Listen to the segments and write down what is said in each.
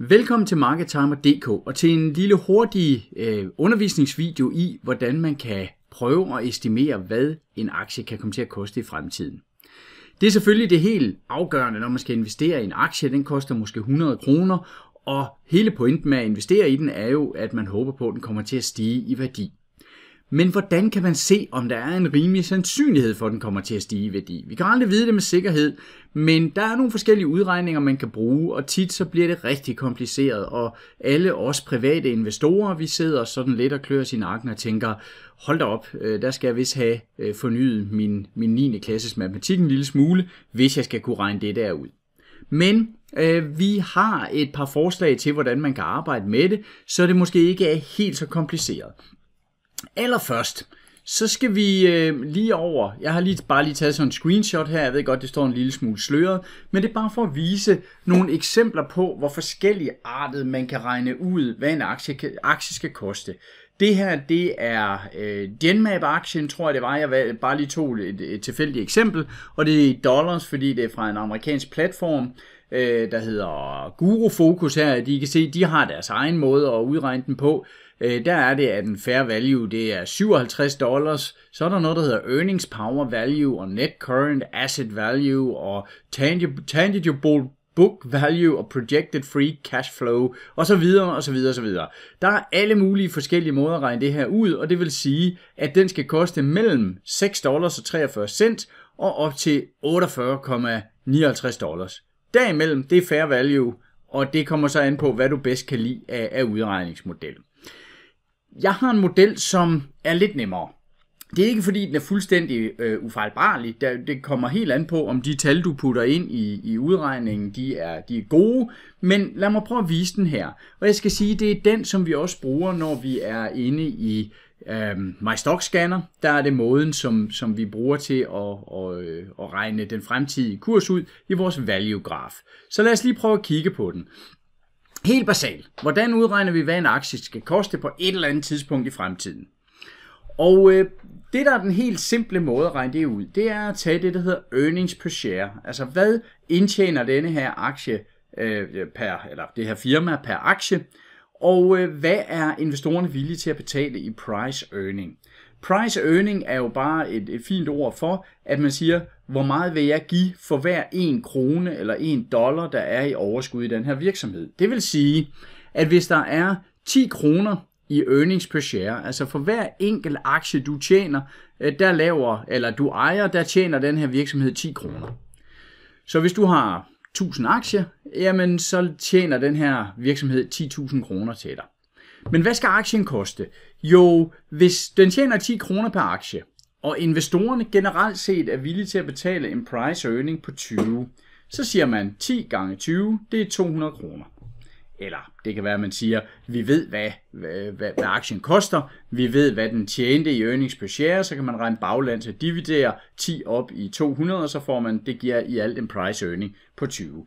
Velkommen til MarketTimer.dk og til en lille hurtig øh, undervisningsvideo i, hvordan man kan prøve at estimere, hvad en aktie kan komme til at koste i fremtiden. Det er selvfølgelig det helt afgørende, når man skal investere i en aktie. Den koster måske 100 kroner, og hele pointen med at investere i den er jo, at man håber på, at den kommer til at stige i værdi. Men hvordan kan man se, om der er en rimelig sandsynlighed for, at den kommer til at stige i værdi? Vi kan aldrig vide det med sikkerhed, men der er nogle forskellige udregninger, man kan bruge, og tit så bliver det rigtig kompliceret, og alle os private investorer, vi sidder sådan lidt og klør sin nakken og tænker, hold da op, øh, der skal jeg vist have øh, fornyet min, min 9. klasses matematik en lille smule, hvis jeg skal kunne regne det der ud. Men øh, vi har et par forslag til, hvordan man kan arbejde med det, så det måske ikke er helt så kompliceret. Allerførst, så skal vi øh, lige over, jeg har lige, bare lige taget sådan en screenshot her, jeg ved godt, det står en lille smule sløret, men det er bare for at vise nogle eksempler på, hvor forskellige artet man kan regne ud, hvad en aktie, aktie skal koste. Det her, det er øh, Genmap-aktien, tror jeg det var. Jeg bare lige tog et, et tilfældigt eksempel, og det er i dollars, fordi det er fra en amerikansk platform, øh, der hedder Guru Focus her. De kan se, de har deres egen måde at udregne den på. Øh, øh, der er det, at en fair value det er 57 dollars. Så er der noget, der hedder earnings power value og net current asset value og tangible, tangible book value og projected free cash flow og så videre og så videre og så videre. Der er alle mulige forskellige måder at regne det her ud, og det vil sige, at den skal koste mellem 6 dollars og 43 cent og op til 48,59 dollars. Derimellem, det er fair value, og det kommer så an på, hvad du bedst kan lide af, af udregningsmodellen. Jeg har en model, som er lidt nemmere. Det er ikke fordi, den er fuldstændig øh, ufejlbarlig. Det kommer helt an på, om de tal, du putter ind i, i udregningen, de er, de er gode. Men lad mig prøve at vise den her. Og jeg skal sige, det er den, som vi også bruger, når vi er inde i øh, mystock Scanner. Der er det måden, som, som vi bruger til at, og, øh, at regne den fremtidige kurs ud i vores value graph. Så lad os lige prøve at kigge på den. Helt basalt. Hvordan udregner vi, hvad en aktie skal koste på et eller andet tidspunkt i fremtiden? Og øh, det, der er den helt simple måde at regne det ud, det er at tage det, der hedder earnings per share. Altså, hvad indtjener denne her aktie øh, per, eller det her firma per aktie, og øh, hvad er investorerne villige til at betale i price earning? Price earning er jo bare et, et fint ord for, at man siger, hvor meget vil jeg give for hver en krone eller en dollar, der er i overskud i den her virksomhed. Det vil sige, at hvis der er 10 kroner i earnings per share, altså for hver enkelt aktie, du tjener, øh, der laver, eller du ejer, der tjener den her virksomhed 10 kroner. Så hvis du har 1000 aktier, jamen så tjener den her virksomhed 10.000 kroner til dig. Men hvad skal aktien koste? Jo, hvis den tjener 10 kroner per aktie, og investorerne generelt set er villige til at betale en price earning på 20, så siger man 10 gange 20, det er 200 kroner. Eller det kan være, at man siger, vi ved, hvad, hvad, hvad, hvad aktien koster, vi ved, hvad den tjente i earnings per share, så kan man regne bagland til dividere 10 op i 200, og så får man, det giver i alt en price earning på 20.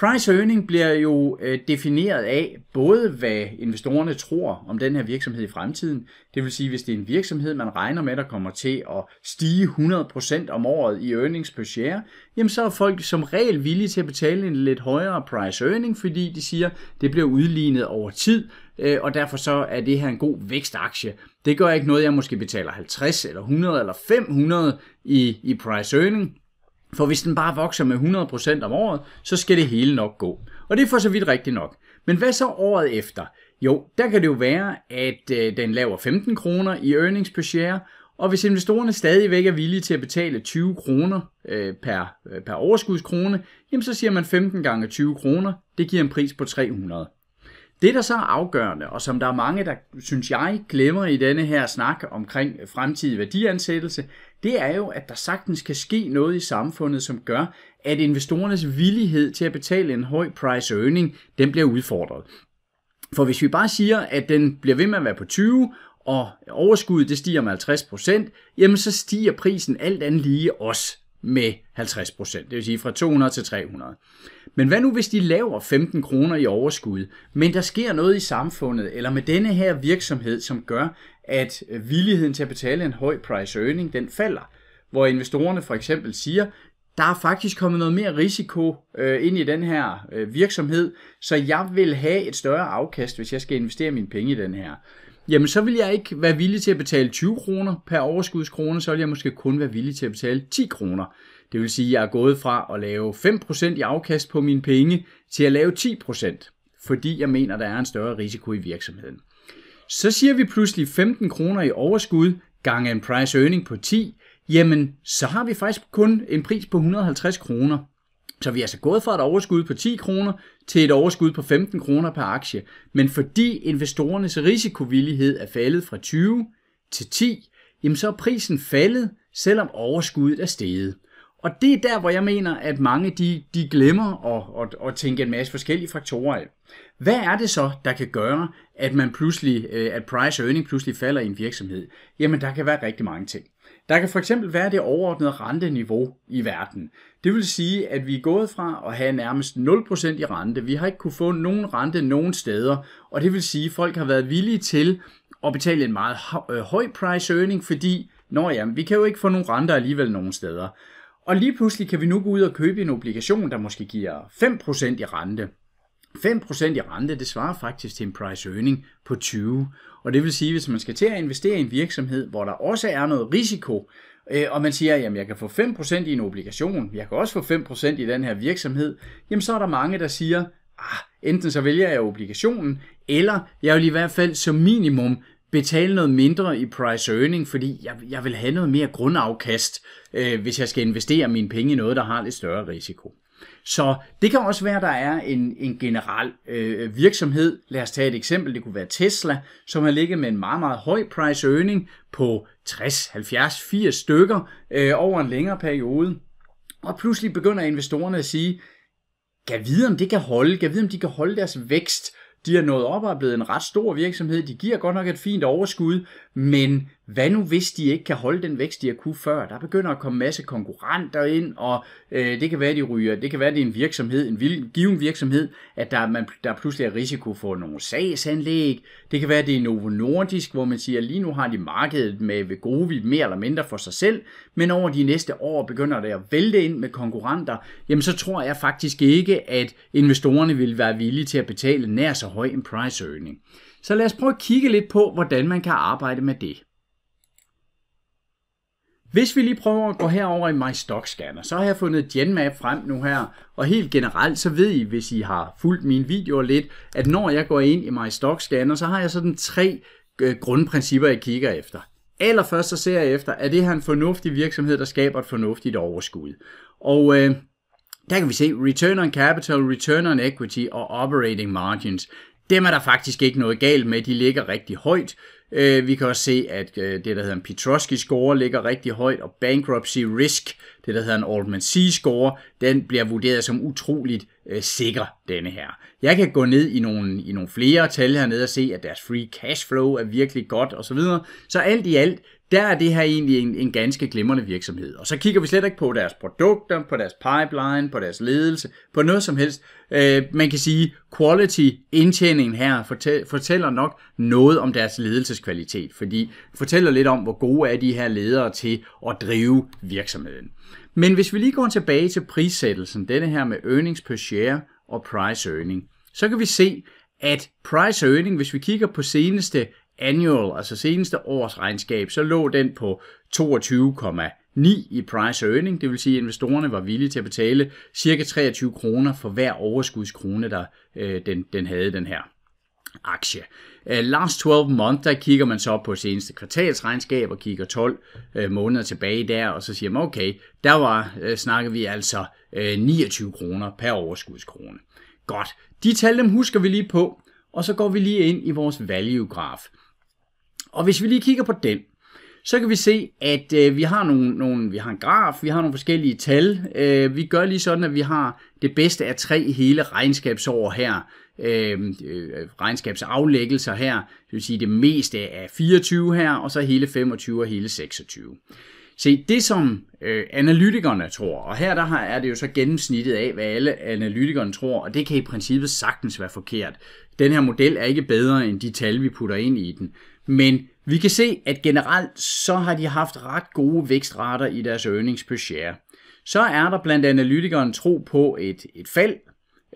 Price earning bliver jo øh, defineret af både hvad investorerne tror om den her virksomhed i fremtiden. Det vil sige, hvis det er en virksomhed, man regner med, der kommer til at stige 100% om året i earnings per share, jamen så er folk som regel villige til at betale en lidt højere price earning, fordi de siger, det bliver udlignet over tid, øh, og derfor så er det her en god vækstaktie. Det gør ikke noget, jeg måske betaler 50 eller 100 eller 500 i, i price earning for hvis den bare vokser med 100% om året, så skal det hele nok gå. Og det er for så vidt rigtigt nok. Men hvad så året efter? Jo, der kan det jo være, at øh, den laver 15 kroner i earnings per share, og hvis investorerne stadigvæk er villige til at betale 20 kroner øh, per, øh, per overskudskrone, jamen så siger man 15 gange 20 kroner, det giver en pris på 300. Det, der så er afgørende, og som der er mange, der synes jeg glemmer i denne her snak omkring fremtidig værdiansættelse, det er jo, at der sagtens kan ske noget i samfundet, som gør, at investorernes villighed til at betale en høj price earning, den bliver udfordret. For hvis vi bare siger, at den bliver ved med at være på 20, og overskuddet det stiger med 50%, jamen så stiger prisen alt andet lige også med 50 procent, det vil sige fra 200 til 300. Men hvad nu, hvis de laver 15 kroner i overskud, men der sker noget i samfundet, eller med denne her virksomhed, som gør, at villigheden til at betale en høj price earning, den falder. Hvor investorerne for eksempel siger, der er faktisk kommet noget mere risiko øh, ind i den her øh, virksomhed, så jeg vil have et større afkast, hvis jeg skal investere mine penge i den her jamen så vil jeg ikke være villig til at betale 20 kroner per overskudskrone, så vil jeg måske kun være villig til at betale 10 kroner. Det vil sige, at jeg er gået fra at lave 5% i afkast på mine penge til at lave 10%, fordi jeg mener, der er en større risiko i virksomheden. Så siger vi pludselig 15 kroner i overskud gange en price earning på 10, jamen så har vi faktisk kun en pris på 150 kroner så vi er altså gået fra et overskud på 10 kroner til et overskud på 15 kroner per aktie. Men fordi investorernes risikovillighed er faldet fra 20 til 10, jamen så er prisen faldet, selvom overskuddet er steget. Og det er der, hvor jeg mener, at mange de, de glemmer at, at, at tænke en masse forskellige faktorer af. Hvad er det så, der kan gøre, at man pludselig, øh, at price earning pludselig falder i en virksomhed? Jamen, der kan være rigtig mange ting. Der kan for eksempel være det overordnede renteniveau i verden. Det vil sige, at vi er gået fra at have nærmest 0% i rente. Vi har ikke kunne få nogen rente nogen steder, og det vil sige, at folk har været villige til at betale en meget øh, høj price earning, fordi Nå ja, vi kan jo ikke få nogen renter alligevel nogen steder. Og lige pludselig kan vi nu gå ud og købe en obligation, der måske giver 5% i rente. 5% i rente, det svarer faktisk til en price earning på 20. Og det vil sige, hvis man skal til at investere i en virksomhed, hvor der også er noget risiko, øh, og man siger, at jeg kan få 5% i en obligation, jeg kan også få 5% i den her virksomhed, jamen så er der mange, der siger, ah, enten så vælger jeg obligationen, eller jeg vil i hvert fald som minimum betale noget mindre i price earning, fordi jeg, jeg vil have noget mere grundafkast, øh, hvis jeg skal investere mine penge i noget, der har lidt større risiko. Så det kan også være, at der er en, en generel øh, virksomhed. Lad os tage et eksempel. Det kunne være Tesla, som har ligget med en meget, meget høj price earning på 60, 70, 80 stykker øh, over en længere periode. Og pludselig begynder investorerne at sige, kan vide, om det kan holde, kan vide, om de kan holde deres vækst. De er nået op og er blevet en ret stor virksomhed, de giver godt nok et fint overskud, men hvad nu hvis de ikke kan holde den vækst, de har kunne før? Der begynder at komme masse konkurrenter ind, og øh, det kan være, de ryger, det kan være, det er en virksomhed, en given virksomhed, at der, man, der pludselig er risiko for nogle sagsanlæg. Det kan være, det er Novo Nordisk, hvor man siger, at lige nu har de markedet med Vegovi mere eller mindre for sig selv, men over de næste år begynder det at vælte ind med konkurrenter, jamen så tror jeg faktisk ikke, at investorerne vil være villige til at betale nær så høj en price earning. Så lad os prøve at kigge lidt på, hvordan man kan arbejde med det. Hvis vi lige prøver at gå herover i My Stock Scanner, så har jeg fundet Genmap frem nu her, og helt generelt så ved I, hvis I har fulgt mine videoer lidt, at når jeg går ind i My Stock Scanner, så har jeg sådan tre øh, grundprincipper, jeg kigger efter. Allerførst så ser jeg efter, er det her en fornuftig virksomhed, der skaber et fornuftigt overskud. Og øh, der kan vi se Return on Capital, Return on Equity og Operating Margins. Dem er der faktisk ikke noget galt med, de ligger rigtig højt. Øh, vi kan også se, at øh, det, der hedder en Petroski score ligger rigtig højt, og bankruptcy risk, det, der hedder en Altman C-score, den bliver vurderet som utroligt øh, sikker, denne her. Jeg kan gå ned i nogle, i nogle flere tal hernede og se, at deres free cash flow er virkelig godt osv. Så alt i alt, der er det her egentlig en, en ganske glimrende virksomhed. Og så kigger vi slet ikke på deres produkter, på deres pipeline, på deres ledelse, på noget som helst. Øh, man kan sige, quality indtjeningen her fortæl, fortæller nok noget om deres ledelseskvalitet, fordi fortæller lidt om, hvor gode er de her ledere til at drive virksomheden. Men hvis vi lige går tilbage til prissættelsen, denne her med earnings per share og price earning, så kan vi se, at price earning, hvis vi kigger på seneste annual, altså seneste års regnskab, så lå den på 22,9 i price earning, det vil sige, at investorerne var villige til at betale ca. 23 kroner for hver overskudskrone, der øh, den, den havde den her aktie. Uh, last 12 month, der kigger man så på seneste kvartalsregnskab og kigger 12 uh, øh, måneder tilbage der, og så siger man, okay, der var, uh, snakker vi altså uh, 29 kroner per overskudskrone. Godt, de tal dem husker vi lige på, og så går vi lige ind i vores value graf. Og hvis vi lige kigger på den, så kan vi se, at øh, vi, har nogle, nogle, vi har en graf, vi har nogle forskellige tal. Øh, vi gør lige sådan, at vi har det bedste af tre hele regnskabsår her. Øh, øh, regnskabsaflæggelser her, det vil sige det meste af 24 her, og så hele 25 og hele 26. Se, det som øh, analytikerne tror, og her der har, er det jo så gennemsnittet af, hvad alle analytikerne tror, og det kan i princippet sagtens være forkert. Den her model er ikke bedre end de tal, vi putter ind i den. Men vi kan se, at generelt så har de haft ret gode vækstrater i deres earnings per share. Så er der blandt analytikeren tro på et, et fald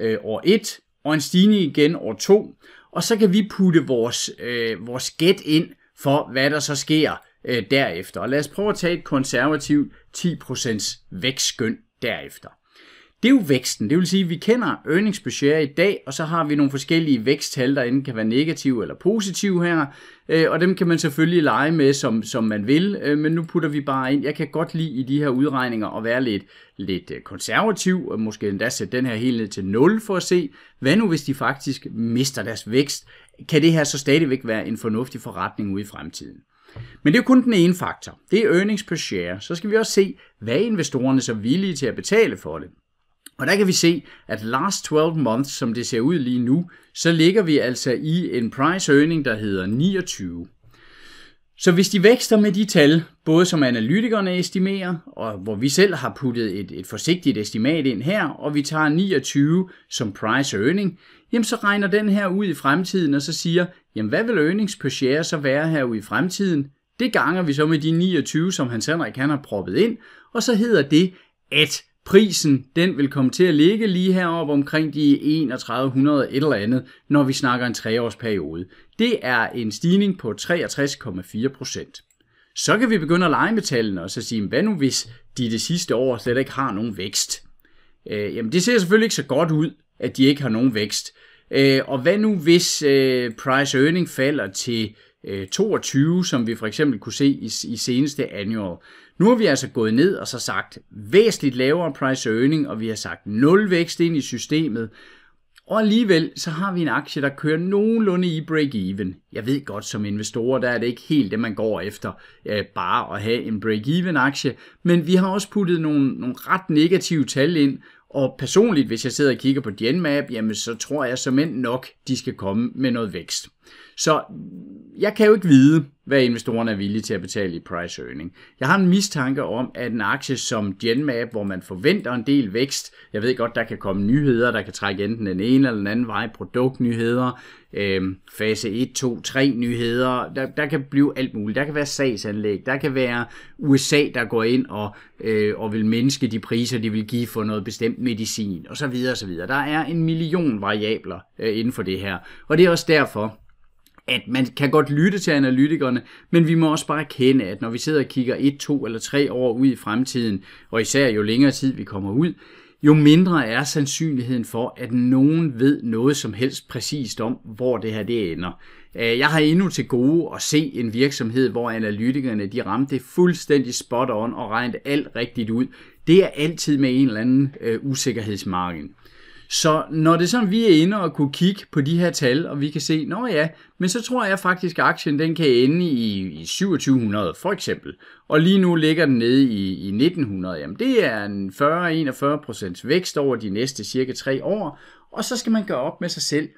øh, år 1 og en stigning igen år 2, og så kan vi putte vores, øh, vores gæt ind for, hvad der så sker øh, derefter. Og lad os prøve at tage et konservativt 10% vækstskøn derefter det er jo væksten. Det vil sige, at vi kender earnings per share i dag, og så har vi nogle forskellige væksttal, der enten kan være negative eller positive her, øh, og dem kan man selvfølgelig lege med, som, som man vil, øh, men nu putter vi bare ind. Jeg kan godt lide i de her udregninger at være lidt, lidt øh, konservativ, og måske endda sætte den her helt ned til 0 for at se, hvad nu hvis de faktisk mister deres vækst? Kan det her så stadigvæk være en fornuftig forretning ude i fremtiden? Men det er jo kun den ene faktor. Det er earnings per share. Så skal vi også se, hvad investorerne så villige til at betale for det. Og der kan vi se, at last 12 months, som det ser ud lige nu, så ligger vi altså i en price earning, der hedder 29. Så hvis de vækster med de tal, både som analytikerne estimerer, og hvor vi selv har puttet et, et forsigtigt estimat ind her, og vi tager 29 som price earning, jamen så regner den her ud i fremtiden, og så siger, jamen hvad vil earnings per share så være herude i fremtiden? Det ganger vi så med de 29, som Hans Henrik han har proppet ind, og så hedder det, at prisen den vil komme til at ligge lige heroppe omkring de 3100 et eller andet, når vi snakker en treårsperiode. Det er en stigning på 63,4 procent. Så kan vi begynde at lege med tallene og så sige, hvad nu hvis de det sidste år slet ikke har nogen vækst? Øh, jamen det ser selvfølgelig ikke så godt ud, at de ikke har nogen vækst. Øh, og hvad nu hvis øh, price earning falder til 22, øh, som vi for eksempel kunne se i, i seneste annual. Nu har vi altså gået ned og så sagt væsentligt lavere price earning, og vi har sagt nul vækst ind i systemet, og alligevel så har vi en aktie, der kører nogenlunde i break-even. Jeg ved godt, som investorer, der er det ikke helt det, man går efter, øh, bare at have en break-even-aktie. Men vi har også puttet nogle, nogle ret negative tal ind, og personligt, hvis jeg sidder og kigger på Genmap, jamen så tror jeg som end nok, de skal komme med noget vækst. Så jeg kan jo ikke vide, hvad investorerne er villige til at betale i price earning. Jeg har en mistanke om, at en aktie som Genmap, hvor man forventer en del vækst, jeg ved godt, der kan komme nyheder, der kan trække enten den ene eller den anden vej, produktnyheder, øh, fase 1, 2, 3 nyheder, der, der kan blive alt muligt. Der kan være sagsanlæg, der kan være USA, der går ind og, øh, og vil mindske de priser, de vil give for noget bestemt medicin, osv. osv. Der er en million variabler øh, inden for det her, og det er også derfor, at man kan godt lytte til analytikerne, men vi må også bare kende, at når vi sidder og kigger et, to eller tre år ud i fremtiden, og især jo længere tid vi kommer ud, jo mindre er sandsynligheden for, at nogen ved noget som helst præcist om, hvor det her det ender. Øh, jeg har endnu til gode at se en virksomhed, hvor analytikerne de ramte det fuldstændig spot on og regnede alt rigtigt ud. Det er altid med en eller anden øh, så når det er sådan, vi er inde og kunne kigge på de her tal, og vi kan se, nå ja, men så tror jeg faktisk, at aktien den kan ende i, i 2700 for eksempel, og lige nu ligger den nede i, i 1900, jamen det er en 40-41 vækst over de næste cirka tre år, og så skal man gøre op med sig selv,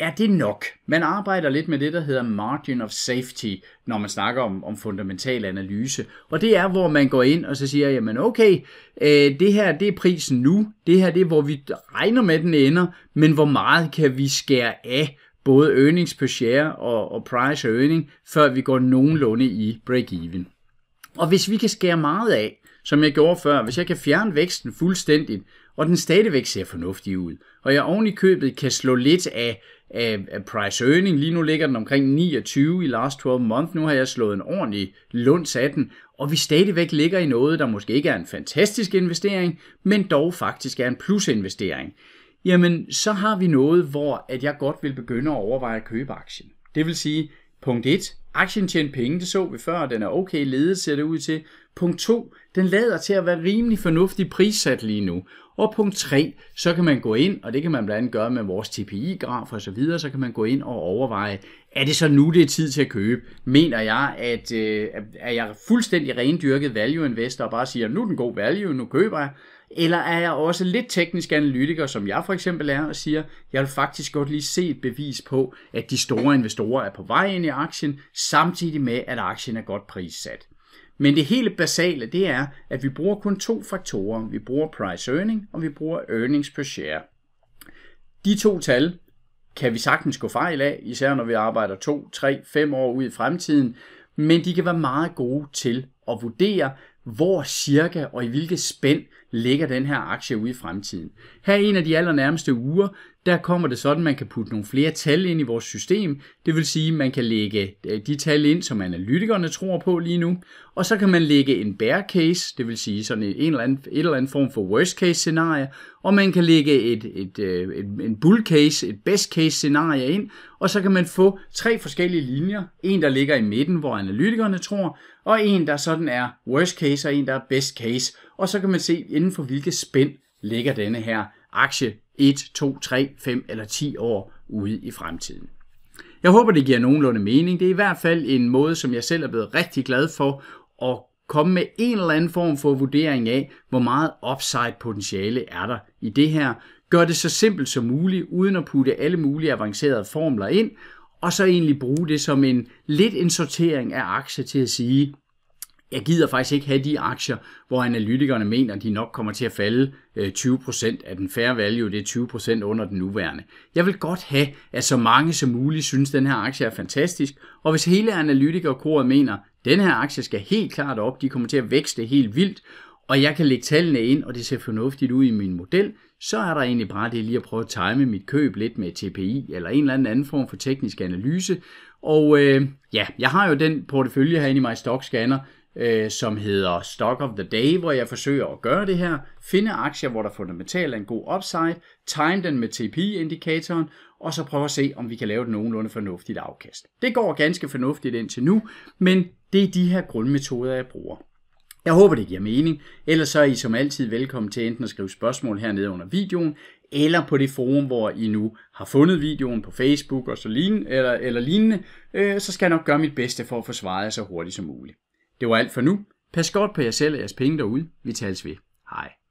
er det nok? Man arbejder lidt med det, der hedder margin of safety, når man snakker om, om fundamental analyse. Og det er, hvor man går ind og så siger, jamen okay, øh, det her det er prisen nu, det her det er, hvor vi regner med, den ender, men hvor meget kan vi skære af både earnings per share og, og price earning, før vi går nogenlunde i break-even. Og hvis vi kan skære meget af, som jeg gjorde før, hvis jeg kan fjerne væksten fuldstændigt, og den stadigvæk ser fornuftig ud. Og jeg oven i købet kan slå lidt af, af, af price earning. Lige nu ligger den omkring 29 i last 12 month. Nu har jeg slået en ordentlig lunds af den, og vi stadigvæk ligger i noget, der måske ikke er en fantastisk investering, men dog faktisk er en plusinvestering. Jamen, så har vi noget, hvor at jeg godt vil begynde at overveje at købe aktien. Det vil sige, punkt 1, Aktien tjener penge, det så vi før, den er okay ledet, ser det ud til. Punkt 2, den lader til at være rimelig fornuftig prissat lige nu. Og punkt 3, så kan man gå ind, og det kan man blandt andet gøre med vores TPI-graf og så videre, så kan man gå ind og overveje, er det så nu, det er tid til at købe? Mener jeg, at øh, er jeg fuldstændig rendyrket value investor og bare siger, nu er den god value, nu køber jeg? Eller er jeg også lidt teknisk analytiker, som jeg for eksempel er, og siger, jeg vil faktisk godt lige se et bevis på, at de store investorer er på vej ind i aktien, samtidig med, at aktien er godt prissat. Men det hele basale, det er, at vi bruger kun to faktorer. Vi bruger price earning, og vi bruger earnings per share. De to tal kan vi sagtens gå fejl af, især når vi arbejder 2, 3, 5 år ud i fremtiden, men de kan være meget gode til at vurdere, hvor cirka og i hvilket spænd ligger den her aktie ude i fremtiden. Her en af de allernærmeste uger, der kommer det sådan, at man kan putte nogle flere tal ind i vores system. Det vil sige, at man kan lægge øh, de tal ind, som analytikerne tror på lige nu. Og så kan man lægge en bear case, det vil sige sådan en eller anden, et eller anden form for worst case scenarie. Og man kan lægge et, et, et, øh, et, en bull case, et best case scenarie ind. Og så kan man få tre forskellige linjer. En, der ligger i midten, hvor analytikerne tror. Og en, der sådan er worst case, og en, der er best case og så kan man se inden for hvilke spænd ligger denne her aktie 1, 2, 3, 5 eller 10 år ude i fremtiden. Jeg håber, det giver nogenlunde mening. Det er i hvert fald en måde, som jeg selv er blevet rigtig glad for at komme med en eller anden form for vurdering af, hvor meget upside potentiale er der i det her. Gør det så simpelt som muligt, uden at putte alle mulige avancerede formler ind, og så egentlig bruge det som en lidt en sortering af aktier til at sige, jeg gider faktisk ikke have de aktier, hvor analytikerne mener, at de nok kommer til at falde 20% øh, af den fair value, det er 20% under den nuværende. Jeg vil godt have, at så mange som muligt synes, at den her aktie er fantastisk, og hvis hele analytikerkoret mener, at den her aktie skal helt klart op, de kommer til at vækste helt vildt, og jeg kan lægge tallene ind, og det ser fornuftigt ud i min model, så er der egentlig bare det lige at prøve at time mit køb lidt med TPI eller en eller anden anden form for teknisk analyse. Og øh, ja, jeg har jo den portefølje herinde i mig Stock Scanner, øh, som hedder Stock of the Day, hvor jeg forsøger at gøre det her. Finde aktier, hvor der fundamentalt er en god upside, time den med TP-indikatoren, og så prøve at se, om vi kan lave et nogenlunde fornuftigt afkast. Det går ganske fornuftigt indtil nu, men det er de her grundmetoder, jeg bruger. Jeg håber, det giver mening. Ellers så er I som altid velkommen til enten at skrive spørgsmål hernede under videoen, eller på det forum, hvor I nu har fundet videoen på Facebook og så lignende, eller, eller lignende, øh, så skal jeg nok gøre mit bedste for at få svaret så hurtigt som muligt. Det var alt for nu. Pas godt på jer selv og jeres penge derude. Vi tales ved. Hej.